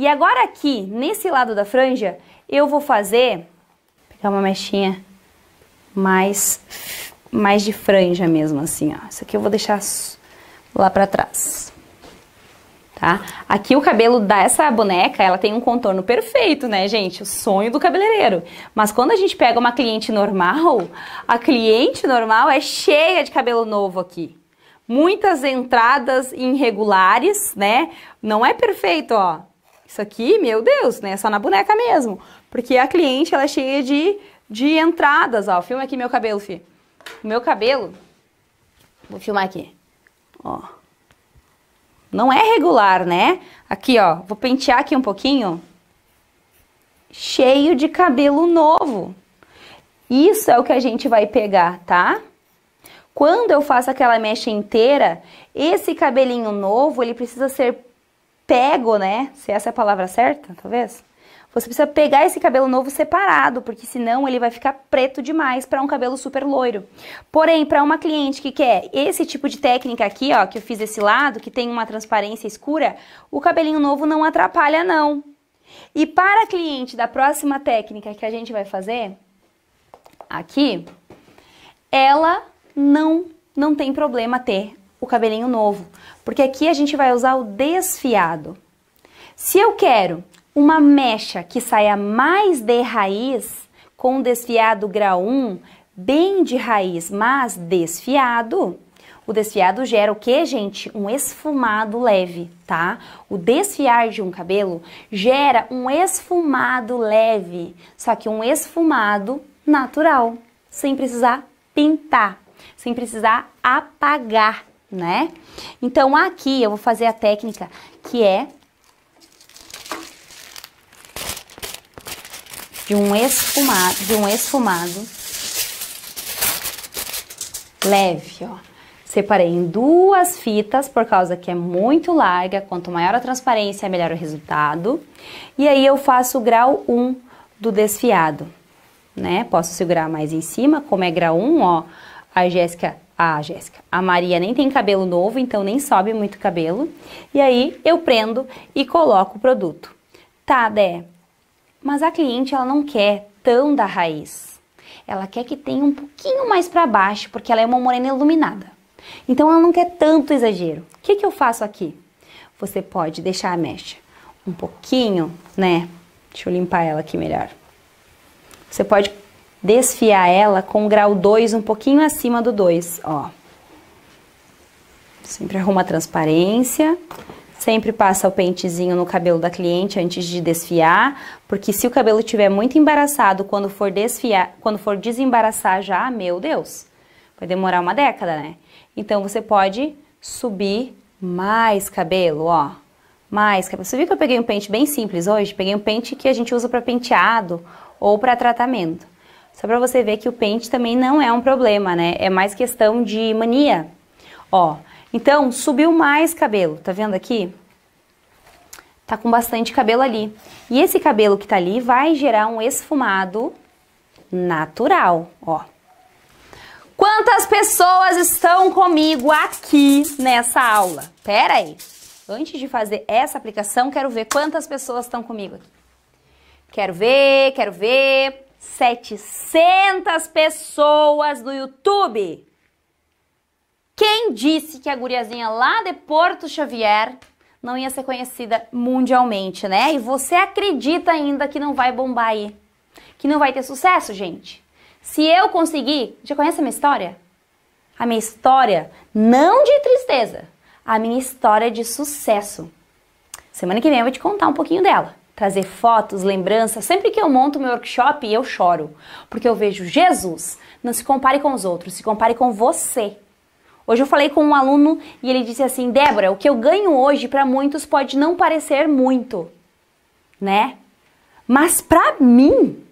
E agora aqui, nesse lado da franja, eu vou fazer... Vou pegar uma mechinha mais, mais de franja mesmo, assim, ó. Isso aqui eu vou deixar lá pra trás. Tá? Aqui o cabelo dessa boneca, ela tem um contorno perfeito, né, gente? O sonho do cabeleireiro. Mas quando a gente pega uma cliente normal, a cliente normal é cheia de cabelo novo aqui. Muitas entradas irregulares, né? Não é perfeito, ó. Isso aqui, meu Deus, né? Só na boneca mesmo. Porque a cliente, ela é cheia de, de entradas, ó. Filma aqui meu cabelo, fi. O meu cabelo, vou filmar aqui, ó. Não é regular, né? Aqui, ó, vou pentear aqui um pouquinho. Cheio de cabelo novo. Isso é o que a gente vai pegar, tá? Quando eu faço aquela mecha inteira, esse cabelinho novo, ele precisa ser pego, né? Se essa é a palavra certa, talvez. Você precisa pegar esse cabelo novo separado, porque senão ele vai ficar preto demais para um cabelo super loiro. Porém, para uma cliente que quer esse tipo de técnica aqui, ó, que eu fiz esse lado, que tem uma transparência escura, o cabelinho novo não atrapalha não. E para a cliente da próxima técnica que a gente vai fazer, aqui, ela não não tem problema ter o cabelinho novo, porque aqui a gente vai usar o desfiado. Se eu quero uma mecha que saia mais de raiz, com desfiado grau 1, bem de raiz, mas desfiado, o desfiado gera o que, gente? Um esfumado leve, tá? O desfiar de um cabelo gera um esfumado leve, só que um esfumado natural, sem precisar pintar, sem precisar apagar né? Então aqui eu vou fazer a técnica que é de um esfumado, de um esfumado leve, ó. Separei em duas fitas, por causa que é muito larga, quanto maior a transparência, melhor o resultado. E aí eu faço o grau 1 um do desfiado, né? Posso segurar mais em cima, como é grau 1, um, ó, a Jéssica, a Jéssica, a Maria nem tem cabelo novo, então nem sobe muito cabelo. E aí eu prendo e coloco o produto. Tá, Dé, mas a cliente ela não quer tão da raiz. Ela quer que tenha um pouquinho mais para baixo, porque ela é uma morena iluminada. Então ela não quer tanto exagero. O que, que eu faço aqui? Você pode deixar a mecha um pouquinho, né? Deixa eu limpar ela aqui melhor. Você pode desfiar ela com grau 2 um pouquinho acima do 2, ó. Sempre arruma a transparência, sempre passa o pentezinho no cabelo da cliente antes de desfiar, porque se o cabelo estiver muito embaraçado quando for desfiar, quando for desembaraçar já, meu Deus, vai demorar uma década, né? Então você pode subir mais cabelo, ó. Mais cabelo. Você viu que eu peguei um pente bem simples hoje? Peguei um pente que a gente usa para penteado ou para tratamento. Só para você ver que o pente também não é um problema, né? É mais questão de mania. Ó, então subiu mais cabelo, tá vendo aqui? Tá com bastante cabelo ali. E esse cabelo que tá ali vai gerar um esfumado natural, ó. Quantas pessoas estão comigo aqui nessa aula? Pera aí. Antes de fazer essa aplicação, quero ver quantas pessoas estão comigo aqui. Quero ver, quero ver. 700 pessoas no YouTube. Quem disse que a guriazinha lá de Porto Xavier não ia ser conhecida mundialmente, né? E você acredita ainda que não vai bombar aí? Que não vai ter sucesso, gente? Se eu conseguir, já conhece a minha história? A minha história não de tristeza, a minha história de sucesso. Semana que vem eu vou te contar um pouquinho dela trazer fotos, lembranças. Sempre que eu monto meu workshop, eu choro, porque eu vejo Jesus. Não se compare com os outros, se compare com você. Hoje eu falei com um aluno e ele disse assim: Débora, o que eu ganho hoje para muitos pode não parecer muito, né? Mas para mim,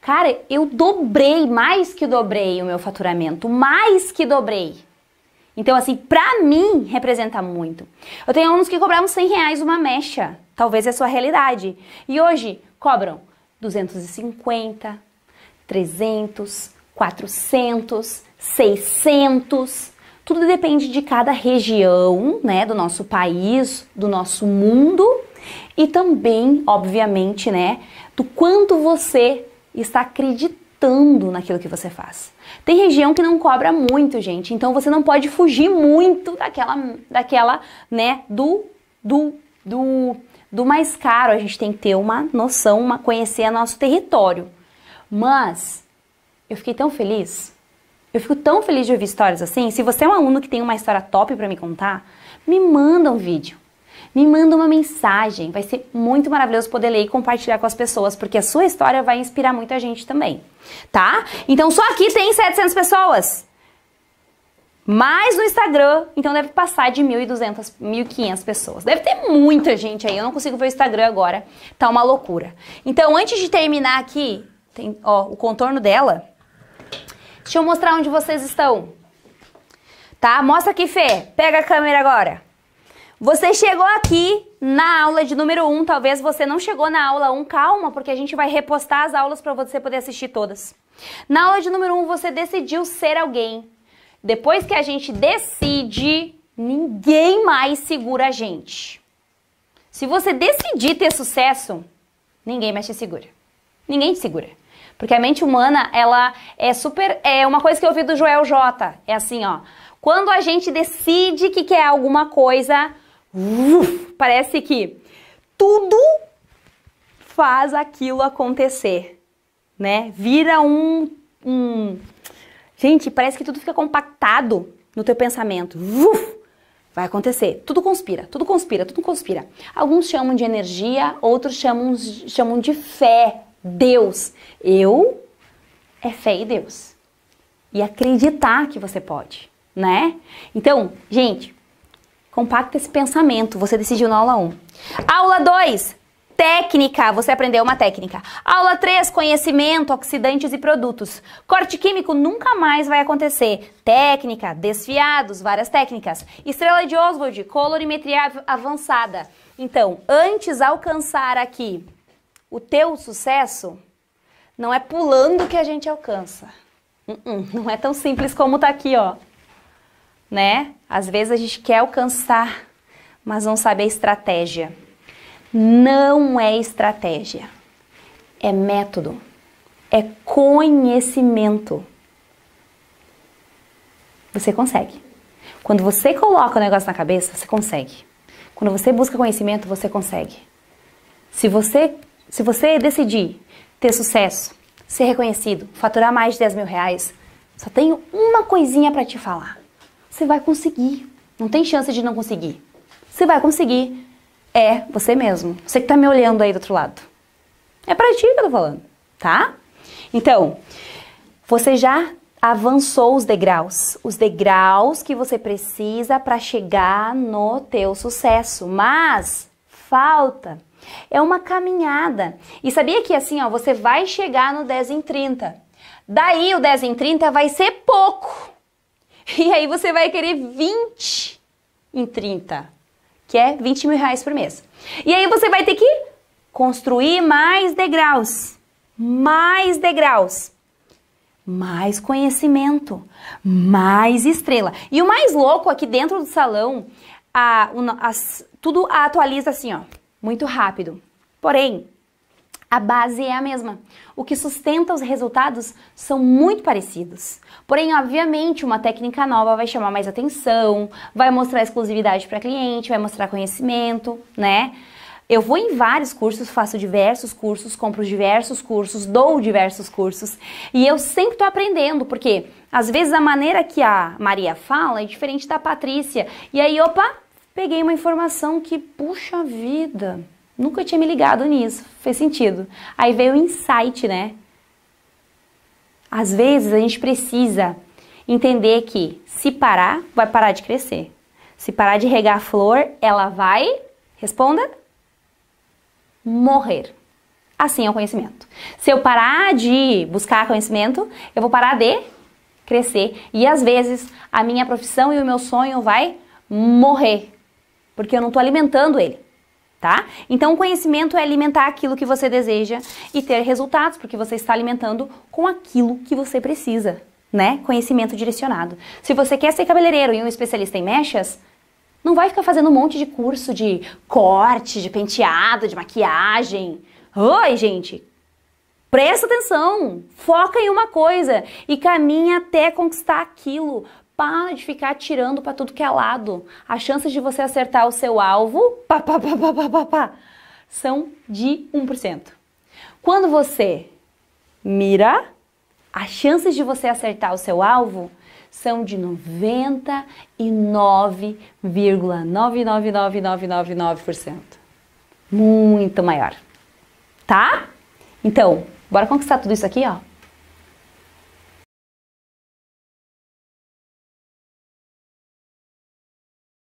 cara, eu dobrei, mais que dobrei o meu faturamento, mais que dobrei. Então, assim, para mim representa muito. Eu tenho alunos que cobravam 100 reais uma mecha. Talvez é a sua realidade. E hoje cobram 250, 300, 400, 600. Tudo depende de cada região, né, do nosso país, do nosso mundo e também, obviamente, né, do quanto você está acreditando naquilo que você faz. Tem região que não cobra muito, gente, então você não pode fugir muito daquela daquela, né, do do do do mais caro, a gente tem que ter uma noção, uma conhecer nosso território. Mas eu fiquei tão feliz. Eu fico tão feliz de ouvir histórias assim. Se você é um aluno que tem uma história top para me contar, me manda um vídeo. Me manda uma mensagem. Vai ser muito maravilhoso poder ler e compartilhar com as pessoas, porque a sua história vai inspirar muita gente também. Tá? Então só aqui tem 700 pessoas. Mas no Instagram, então deve passar de 1.200, 1.500 pessoas. Deve ter muita gente aí, eu não consigo ver o Instagram agora, tá uma loucura. Então, antes de terminar aqui, tem, ó, o contorno dela, deixa eu mostrar onde vocês estão. Tá? Mostra aqui, Fê, pega a câmera agora. Você chegou aqui na aula de número 1, um, talvez você não chegou na aula 1, um, calma, porque a gente vai repostar as aulas para você poder assistir todas. Na aula de número 1, um, você decidiu ser alguém, depois que a gente decide, ninguém mais segura a gente. Se você decidir ter sucesso, ninguém mais te segura. Ninguém te segura. Porque a mente humana, ela é super. É uma coisa que eu ouvi do Joel J. É assim, ó. Quando a gente decide que quer alguma coisa, uf, parece que tudo faz aquilo acontecer, né? Vira um, um Gente, parece que tudo fica compactado no teu pensamento. Uf, vai acontecer. Tudo conspira, tudo conspira, tudo conspira. Alguns chamam de energia, outros chamam, chamam de fé, Deus. Eu é fé e Deus. E acreditar que você pode, né? Então, gente, compacta esse pensamento. Você decidiu na aula 1. Aula 2. Técnica, você aprendeu uma técnica. Aula 3, conhecimento, oxidantes e produtos. Corte químico nunca mais vai acontecer. Técnica, desfiados, várias técnicas. Estrela de Oswald, colorimetria avançada. Então, antes alcançar aqui o teu sucesso, não é pulando que a gente alcança. Uh-uh, não é tão simples como tá aqui, ó. Né? Às vezes a gente quer alcançar, mas não sabe a estratégia não é estratégia, é método, é conhecimento. Você consegue. Quando você coloca o negócio na cabeça, você consegue. Quando você busca conhecimento, você consegue. Se você, se você decidir ter sucesso, ser reconhecido, faturar mais de 10 mil reais, só tenho uma coisinha para te falar. Você vai conseguir. Não tem chance de não conseguir. Você vai conseguir é você mesmo. Você que está me olhando aí do outro lado. É pra ti que eu tô falando, tá? Então, você já avançou os degraus, os degraus que você precisa para chegar no teu sucesso, mas falta é uma caminhada. E sabia que assim, ó, você vai chegar no 10 em 30. Daí o 10 em 30 vai ser pouco. E aí você vai querer 20 em 30 que é 20 mil reais por mês. E aí você vai ter que construir mais degraus, mais degraus, mais conhecimento, mais estrela. E o mais louco aqui é dentro do salão, a, a, tudo atualiza assim, ó, muito rápido. Porém, a base é a mesma. O que sustenta os resultados são muito parecidos. Porém, obviamente, uma técnica nova vai chamar mais atenção, vai mostrar exclusividade para cliente, vai mostrar conhecimento, né? Eu vou em vários cursos, faço diversos cursos, compro diversos cursos, dou diversos cursos e eu sempre estou aprendendo, porque às vezes a maneira que a Maria fala é diferente da Patrícia. E aí, opa, peguei uma informação que puxa vida. Nunca tinha me ligado nisso, fez sentido. Aí veio o insight, né? Às vezes a gente precisa entender que se parar, vai parar de crescer. Se parar de regar a flor, ela vai, responda, morrer. Assim é o conhecimento. Se eu parar de buscar conhecimento, eu vou parar de crescer. E às vezes a minha profissão e o meu sonho vai morrer, porque eu não estou alimentando ele tá? Então, o conhecimento é alimentar aquilo que você deseja e ter resultados, porque você está alimentando com aquilo que você precisa, né? Conhecimento direcionado. Se você quer ser cabeleireiro e um especialista em mechas, não vai ficar fazendo um monte de curso de corte, de penteado, de maquiagem. Oi, gente! Presta atenção, foca em uma coisa e caminha até conquistar aquilo para de ficar atirando para tudo que é lado. As chances de você acertar o seu alvo pá, pá, pá, pá, pá, pá, pá, são de 1%. Quando você mira, as chances de você acertar o seu alvo são de 99,999999%. Muito maior. Tá? Então, bora conquistar tudo isso aqui, ó.